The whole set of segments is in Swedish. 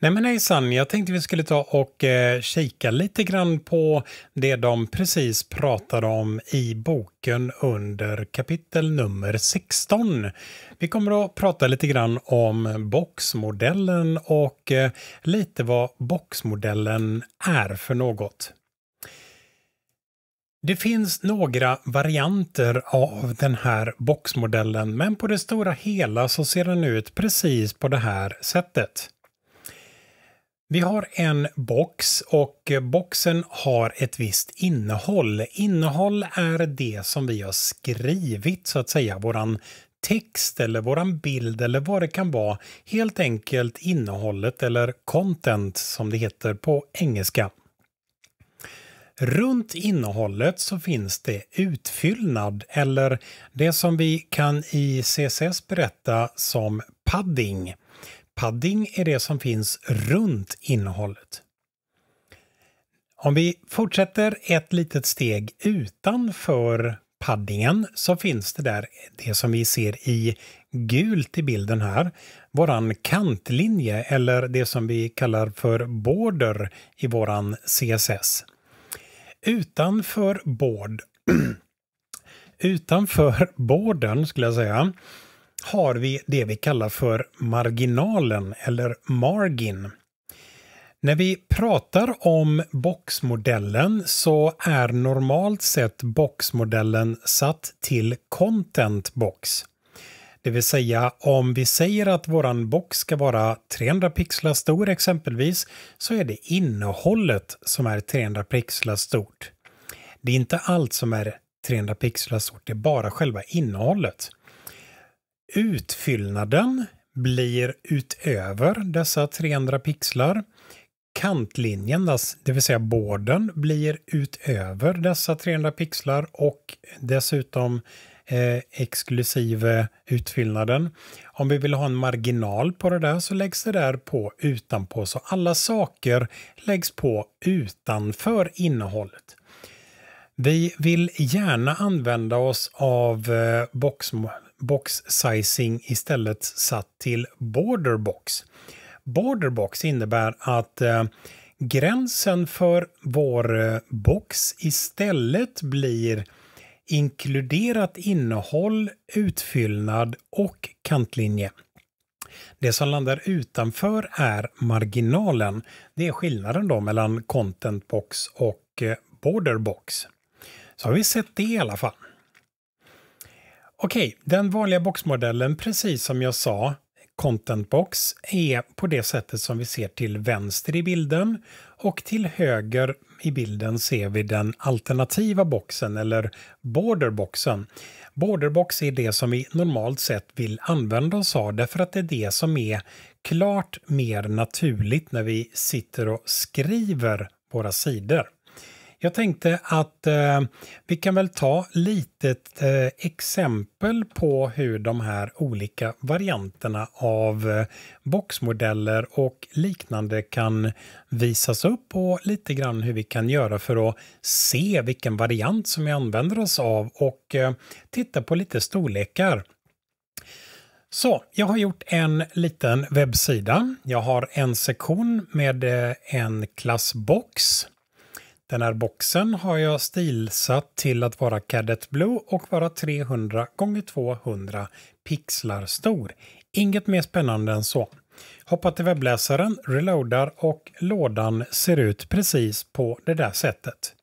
Nej men hejsan, jag tänkte vi skulle ta och eh, kika lite grann på det de precis pratade om i boken under kapitel nummer 16. Vi kommer att prata lite grann om boxmodellen och eh, lite vad boxmodellen är för något. Det finns några varianter av den här boxmodellen men på det stora hela så ser den ut precis på det här sättet. Vi har en box och boxen har ett visst innehåll. Innehåll är det som vi har skrivit så att säga, våran text eller våran bild eller vad det kan vara. Helt enkelt innehållet eller content som det heter på engelska. Runt innehållet så finns det utfyllnad eller det som vi kan i CSS berätta som padding. Padding är det som finns runt innehållet. Om vi fortsätter ett litet steg utanför paddingen så finns det där det som vi ser i gult i bilden här, våran kantlinje eller det som vi kallar för border i våran CSS. Utanför board utanför borden skulle jag säga har vi det vi kallar för marginalen eller margin. När vi pratar om boxmodellen så är normalt sett boxmodellen satt till content box. Det vill säga om vi säger att våran box ska vara 300 pixlar stor exempelvis så är det innehållet som är 300 pixlar stort. Det är inte allt som är 300 pixlar stort, det är bara själva innehållet. Utfyllnaden blir utöver dessa 300 pixlar. Kantlinjen, det vill säga borden, blir utöver dessa 300 pixlar och dessutom eh, exklusive utfyllnaden. Om vi vill ha en marginal på det där så läggs det där på utanpå. Så alla saker läggs på utanför innehållet. Vi vill gärna använda oss av eh, box box sizing istället satt till border box. Border box innebär att eh, gränsen för vår eh, box istället blir inkluderat innehåll, utfyllnad och kantlinje. Det som landar utanför är marginalen. Det är skillnaden då mellan content box och eh, border box. Så har vi sett det i alla fall. Okej, okay, den vanliga boxmodellen, precis som jag sa, Content Box, är på det sättet som vi ser till vänster i bilden och till höger i bilden ser vi den alternativa boxen eller borderboxen. Borderbox är det som vi normalt sett vill använda oss av därför att det är det som är klart mer naturligt när vi sitter och skriver våra sidor. Jag tänkte att eh, vi kan väl ta litet eh, exempel på hur de här olika varianterna av eh, boxmodeller och liknande kan visas upp och lite grann hur vi kan göra för att se vilken variant som vi använder oss av och eh, titta på lite storlekar. Så, jag har gjort en liten webbsida. Jag har en sektion med eh, en klassbox den här boxen har jag stilsatt till att vara Cadet Blue och vara 300 x 200 pixlar stor. Inget mer spännande än så. Hoppa till webbläsaren, reloadar och lådan ser ut precis på det där sättet.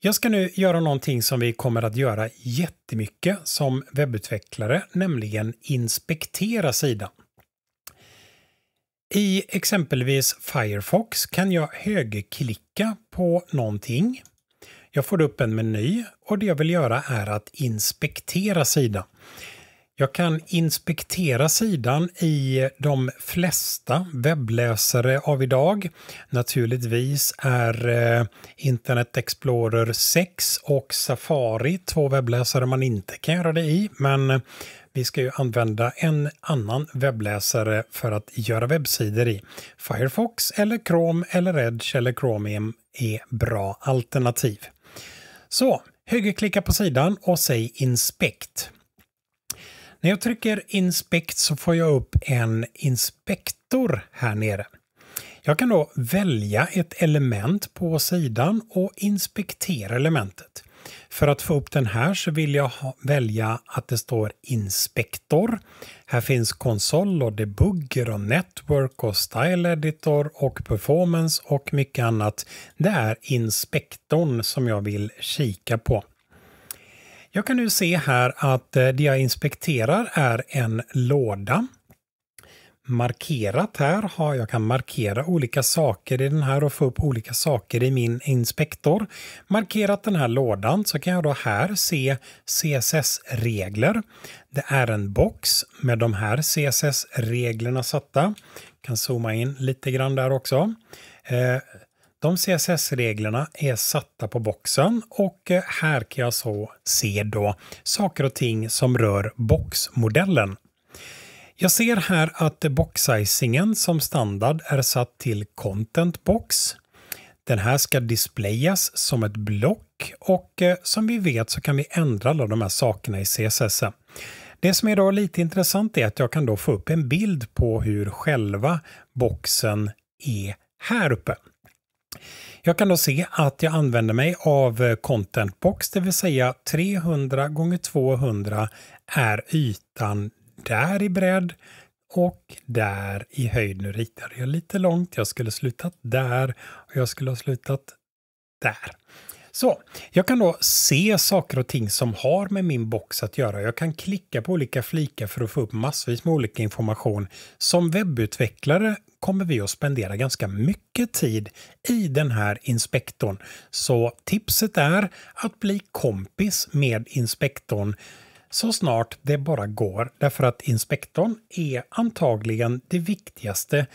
Jag ska nu göra någonting som vi kommer att göra jättemycket som webbutvecklare, nämligen inspektera sidan. I exempelvis Firefox kan jag högerklicka på någonting. Jag får upp en meny och det jag vill göra är att inspektera sidan. Jag kan inspektera sidan i de flesta webbläsare av idag. Naturligtvis är eh, Internet Explorer 6 och Safari två webbläsare man inte kan göra det i, men vi ska ju använda en annan webbläsare för att göra webbsidor i. Firefox eller Chrome eller Edge eller Chromium är bra alternativ. Så, högerklicka på sidan och säg Inspect. När jag trycker Inspect så får jag upp en inspektor här nere. Jag kan då välja ett element på sidan och inspektera elementet. För att få upp den här så vill jag välja att det står Inspektor. Här finns konsol och debugger och network och style editor och performance och mycket annat. Det är inspektorn som jag vill kika på. Jag kan nu se här att det jag inspekterar är en låda markerat här. Jag kan markera olika saker i den här och få upp olika saker i min inspektor. Markerat den här lådan så kan jag då här se CSS-regler. Det är en box med de här CSS-reglerna satta. Jag kan zooma in lite grann där också. Eh, de CSS-reglerna är satta på boxen och eh, här kan jag så se då saker och ting som rör boxmodellen. Jag ser här att boxsizingen som standard är satt till Content Box. Den här ska displayas som ett block och eh, som vi vet så kan vi ändra alla de här sakerna i CSS. Det som är då lite intressant är att jag kan då få upp en bild på hur själva boxen är här uppe. Jag kan då se att jag använder mig av eh, Content Box, det vill säga 300 gånger 200 är ytan där i bredd och där i höjd. Nu ritade jag lite långt. Jag skulle slutat där och jag skulle ha slutat där. Så, jag kan då se saker och ting som har med min box att göra. Jag kan klicka på olika flikar för att få upp massvis med olika information. Som webbutvecklare kommer vi att spendera ganska mycket tid i den här inspektorn. Så tipset är att bli kompis med inspektorn så snart det bara går därför att inspektorn är antagligen det viktigaste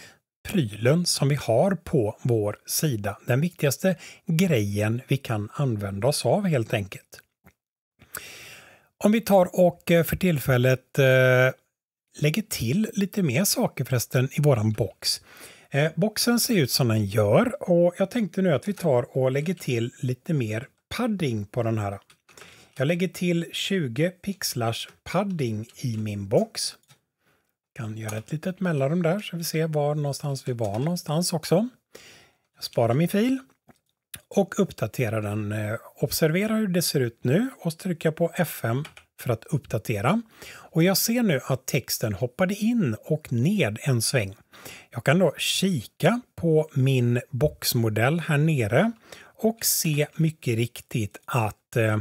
prylen som vi har på vår sida. Den viktigaste grejen vi kan använda oss av helt enkelt. Om vi tar och eh, för tillfället eh, lägger till lite mer saker förresten i våran box. Eh, boxen ser ut som den gör och jag tänkte nu att vi tar och lägger till lite mer padding på den här. Jag lägger till 20 pixlars padding i min box. kan göra ett litet mellanrum där så vi ser var någonstans vi var någonstans också. Jag sparar min fil och uppdaterar den. Eh, observera hur det ser ut nu och så trycker på F5 för att uppdatera. Och jag ser nu att texten hoppade in och ned en sväng. Jag kan då kika på min boxmodell här nere och se mycket riktigt att eh,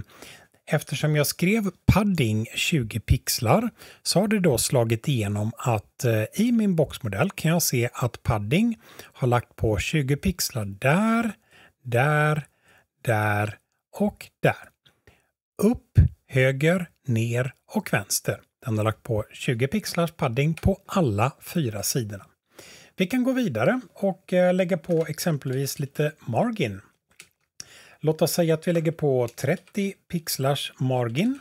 Eftersom jag skrev padding 20 pixlar så har det då slagit igenom att eh, i min boxmodell kan jag se att padding har lagt på 20 pixlar där, där, där och där. Upp, höger, ner och vänster. Den har lagt på 20 pixlars padding på alla fyra sidorna. Vi kan gå vidare och eh, lägga på exempelvis lite margin Låt oss säga att vi lägger på 30 pixlars margin.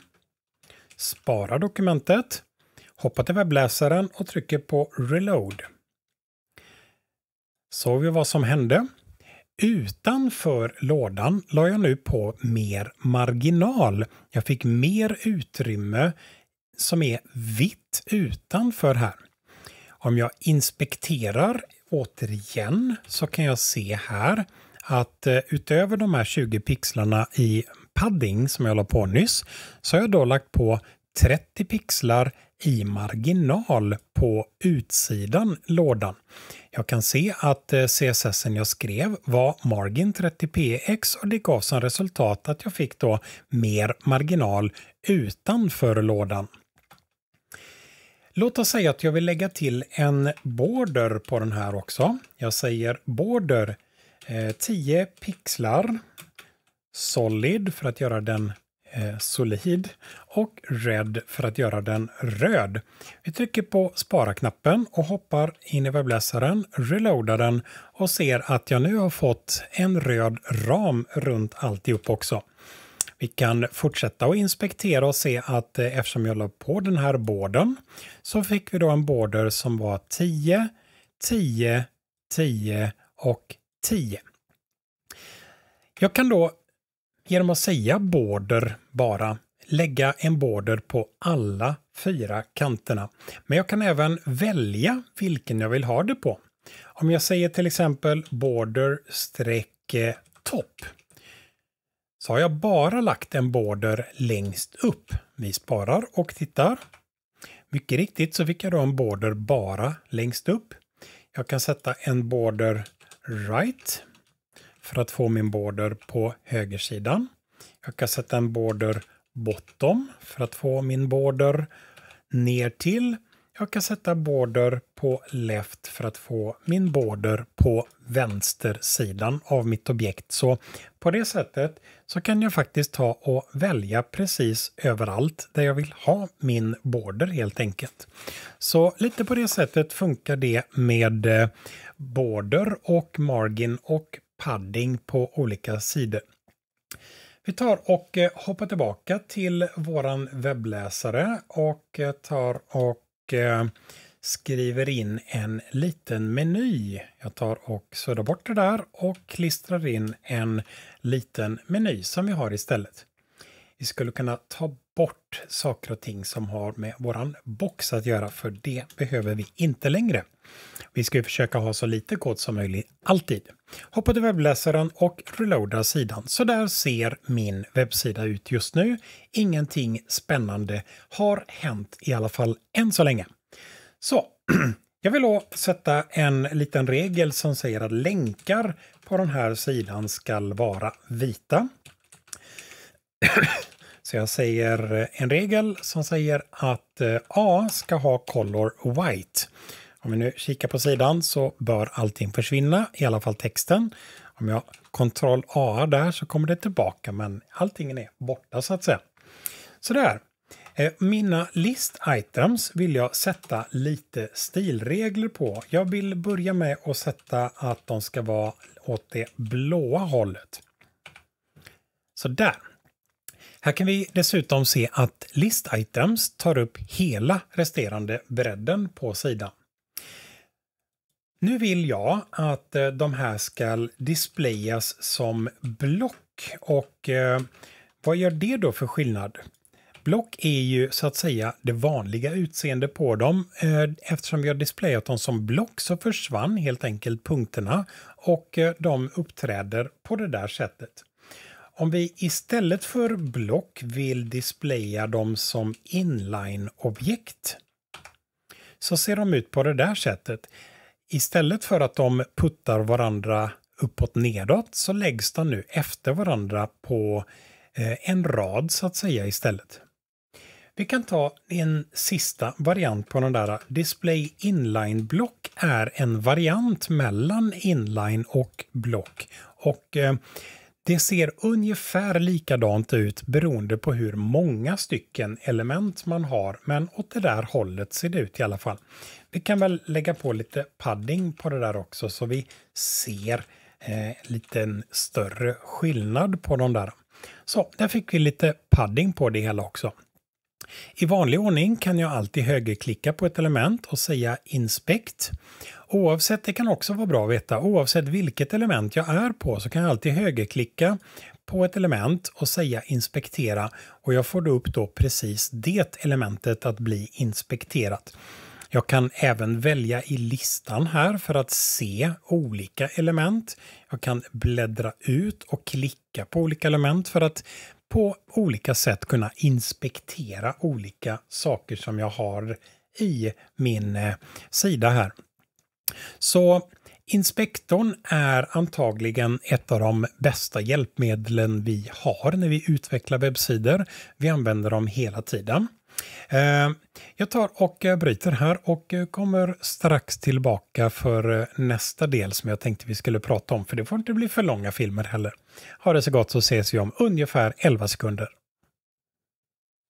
Sparar dokumentet. Hoppar till webbläsaren och trycker på reload. Såg vi vad som hände? Utanför lådan la jag nu på mer marginal. Jag fick mer utrymme som är vitt utanför här. Om jag inspekterar återigen så kan jag se här att eh, utöver de här 20 pixlarna i padding som jag la på nyss så har jag då lagt på 30 pixlar i marginal på utsidan lådan. Jag kan se att eh, CSS jag skrev var margin 30px och det gav som resultat att jag fick då mer marginal utanför lådan. Låt oss säga att jag vill lägga till en border på den här också. Jag säger border 10 eh, pixlar. Solid för att göra den eh, solid och Red för att göra den röd. Vi trycker på spara-knappen och hoppar in i webbläsaren, reloadar den och ser att jag nu har fått en röd ram runt alltihop också. Vi kan fortsätta att inspektera och se att eh, eftersom jag la på den här borden så fick vi då en border som var 10, 10, 10 och 10. Jag kan då genom att säga border bara lägga en border på alla fyra kanterna. Men jag kan även välja vilken jag vill ha det på. Om jag säger till exempel border streck topp så har jag bara lagt en border längst upp. Vi sparar och tittar. Mycket riktigt så fick jag då en border bara längst upp. Jag kan sätta en border right för att få min border på högersidan. Jag kan sätta en border bottom för att få min border ner till. Jag kan sätta border på left för att få min border på vänstersidan av mitt objekt. Så på det sättet så kan jag faktiskt ta och välja precis överallt där jag vill ha min border helt enkelt. Så lite på det sättet funkar det med eh, border och margin och padding på olika sidor. Vi tar och eh, hoppar tillbaka till våran webbläsare och eh, tar och eh, skriver in en liten meny. Jag tar och suddar bort det där och klistrar in en liten meny som vi har istället. Vi skulle kunna ta bort saker och ting som har med våran box att göra, för det behöver vi inte längre. Vi ska ju försöka ha så lite kod som möjligt, alltid. Hoppa till webbläsaren och reloada sidan. Så där ser min webbsida ut just nu. Ingenting spännande har hänt, i alla fall än så länge. Så, jag vill då sätta en liten regel som säger att länkar på den här sidan ska vara vita. Så jag säger en regel som säger att eh, A ska ha color white. Om vi nu kikar på sidan så bör allting försvinna, i alla fall texten. Om jag kontroll A där så kommer det tillbaka, men allting är borta så att säga. Sådär. Eh, mina list items vill jag sätta lite stilregler på. Jag vill börja med att sätta att de ska vara åt det blåa hållet. Så där. Här kan vi dessutom se att list items tar upp hela resterande bredden på sidan. Nu vill jag att eh, de här ska displayas som block och eh, vad gör det då för skillnad? Block är ju så att säga det vanliga utseende på dem. Eh, eftersom vi har displayat dem som block så försvann helt enkelt punkterna och de uppträder på det där sättet. Om vi istället för block vill displaya dem som inline-objekt så ser de ut på det där sättet. Istället för att de puttar varandra uppåt nedåt så läggs de nu efter varandra på eh, en rad så att säga istället. Vi kan ta en sista variant på den där. Display inline block är en variant mellan inline och block. Och eh, det ser ungefär likadant ut beroende på hur många stycken element man har, men åt det där hållet ser det ut i alla fall. Vi kan väl lägga på lite padding på det där också så vi ser eh, lite större skillnad på de där. Så, där fick vi lite padding på det hela också. I vanlig ordning kan jag alltid högerklicka på ett element och säga Inspect. Oavsett, det kan också vara bra att veta, oavsett vilket element jag är på så kan jag alltid högerklicka på ett element och säga inspektera och jag får då upp då precis det elementet att bli inspekterat. Jag kan även välja i listan här för att se olika element. Jag kan bläddra ut och klicka på olika element för att på olika sätt kunna inspektera olika saker som jag har i min eh, sida här. Så Inspektorn är antagligen ett av de bästa hjälpmedlen vi har när vi utvecklar webbsidor. Vi använder dem hela tiden. Eh, jag tar och eh, bryter här och eh, kommer strax tillbaka för nästa del som jag tänkte vi skulle prata om, för det får inte bli för långa filmer heller. Ha det så gott så ses vi om ungefär 11 sekunder.